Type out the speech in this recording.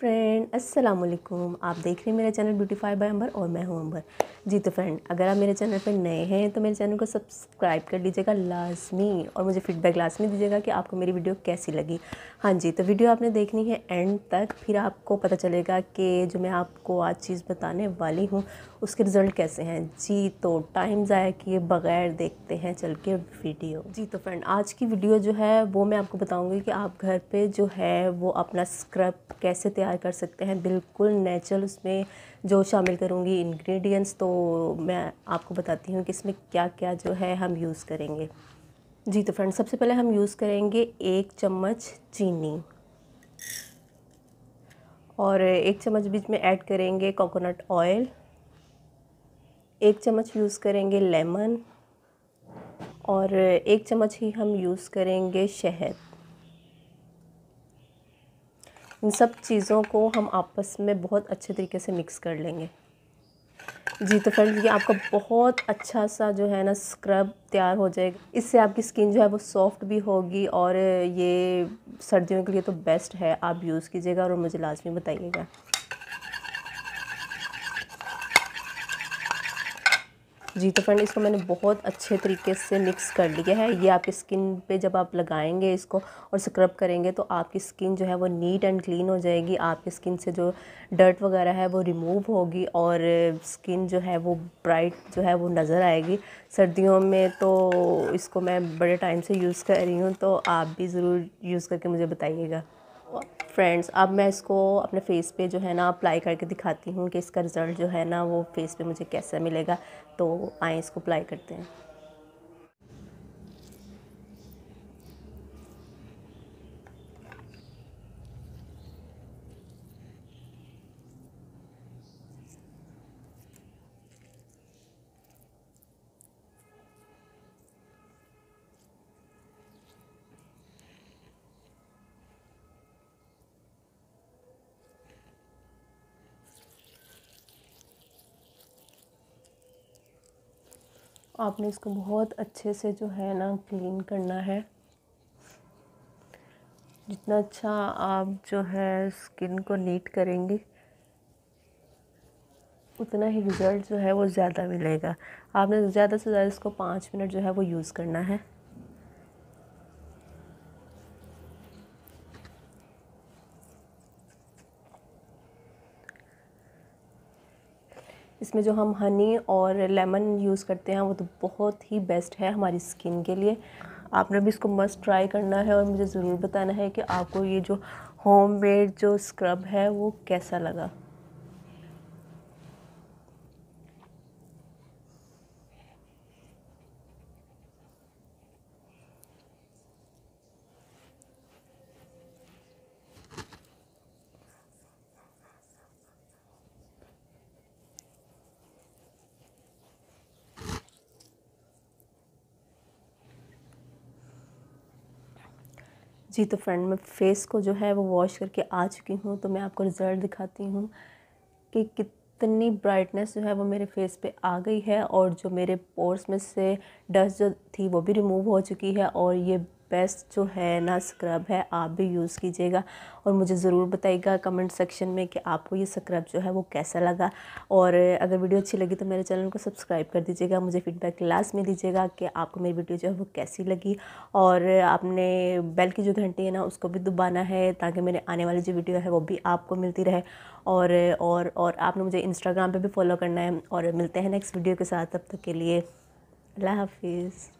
friend अस्सलाम वालेकुम आप देख रहे हैं मेरा चैनल ब्यूटीफाई बाय अंबर और मैं हूं अंबर जी तो फ्रेंड अगर आप मेरे चैनल पर नए हैं तो मेरे चैनल को सब्सक्राइब कर लीजिएगा लाजमी और मुझे फीडबैक लाजमी दीजिएगा कि आपको मेरी वीडियो कैसी लगी हाँ जी तो वीडियो आपने देखनी है एंड तक फिर आपको पता चलेगा कि जो मैं आपको आज चीज़ बताने वाली हूँ उसके रिज़ल्ट कैसे हैं जी तो टाइम ज़ाया किए बग़ैर देखते हैं चल के वीडियो जी तो फ्रेंड आज की वीडियो जो है वो मैं आपको बताऊँगी कि आप घर पर जो है वो अपना स्क्रब कैसे तैयार तैयार कर सकते हैं बिल्कुल नेचुरल उसमें जो शामिल करूँगी इंग्रेडिएंट्स तो मैं आपको बताती हूँ कि इसमें क्या क्या जो है हम यूज़ करेंगे जी तो फ्रेंड्स सबसे पहले हम यूज़ करेंगे एक चम्मच चीनी और एक चम्मच बीच में ऐड करेंगे कोकोनट ऑयल एक चम्मच यूज़ करेंगे लेमन और एक चम्मच ही हम यूज़ करेंगे शहद इन सब चीज़ों को हम आपस में बहुत अच्छे तरीके से मिक्स कर लेंगे जी तो फ्रेंड ये आपका बहुत अच्छा सा जो है ना स्क्रब तैयार हो जाएगा इससे आपकी स्किन जो है वो सॉफ्ट भी होगी और ये सर्दियों के लिए तो बेस्ट है आप यूज़ कीजिएगा और मुझे लाजमी बताइएगा जी तो फ्रेंड इसको मैंने बहुत अच्छे तरीके से मिक्स कर लिया है ये आपकी स्किन पे जब आप लगाएंगे इसको और स्क्रब करेंगे तो आपकी स्किन जो है वो नीट एंड क्लीन हो जाएगी आपकी स्किन से जो डर्ट वगैरह है वो रिमूव होगी और स्किन जो है वो ब्राइट जो है वो नज़र आएगी सर्दियों में तो इसको मैं बड़े टाइम से यूज़ कर रही हूँ तो आप भी ज़रूर यूज़ करके मुझे बताइएगा फ्रेंड्स अब मैं इसको अपने फेस पे जो है ना अप्लाई करके दिखाती हूँ कि इसका रिज़ल्ट जो है ना वो फेस पे मुझे कैसा मिलेगा तो आए इसको अप्लाई करते हैं आपने इसको बहुत अच्छे से जो है ना क्लीन करना है जितना अच्छा आप जो है स्किन को नीट करेंगे उतना ही रिज़ल्ट जो है वो ज़्यादा मिलेगा आपने ज़्यादा से ज़्यादा इसको पाँच मिनट जो है वो यूज़ करना है इसमें जो हम हनी और लेमन यूज़ करते हैं वो तो बहुत ही बेस्ट है हमारी स्किन के लिए आपने भी इसको मस्ट ट्राई करना है और मुझे ज़रूर बताना है कि आपको ये जो होममेड जो स्क्रब है वो कैसा लगा जी तो फ्रेंड मैं फ़ेस को जो है वो वॉश करके आ चुकी हूँ तो मैं आपको रिज़ल्ट दिखाती हूँ कि कितनी ब्राइटनेस जो है वो मेरे फेस पे आ गई है और जो मेरे पोर्स में से डस्ट जो थी वो भी रिमूव हो चुकी है और ये बेस्ट जो है ना स्क्रब है आप भी यूज़ कीजिएगा और मुझे ज़रूर बताइएगा कमेंट सेक्शन में कि आपको ये स्क्रब जो है वो कैसा लगा और अगर वीडियो अच्छी लगी तो मेरे चैनल को सब्सक्राइब कर दीजिएगा मुझे फीडबैक लास्ट में दीजिएगा कि आपको मेरी वीडियो जो है वो कैसी लगी और आपने बेल की जो घंटी है ना उसको भी दुबाना है ताकि मेरे आने वाली जो वीडियो है वो भी आपको मिलती रहे और और और आपने मुझे इंस्टाग्राम पे भी फॉलो करना है और मिलते हैं नेक्स्ट वीडियो के साथ तब तक के लिए अल्लाह हाफिज़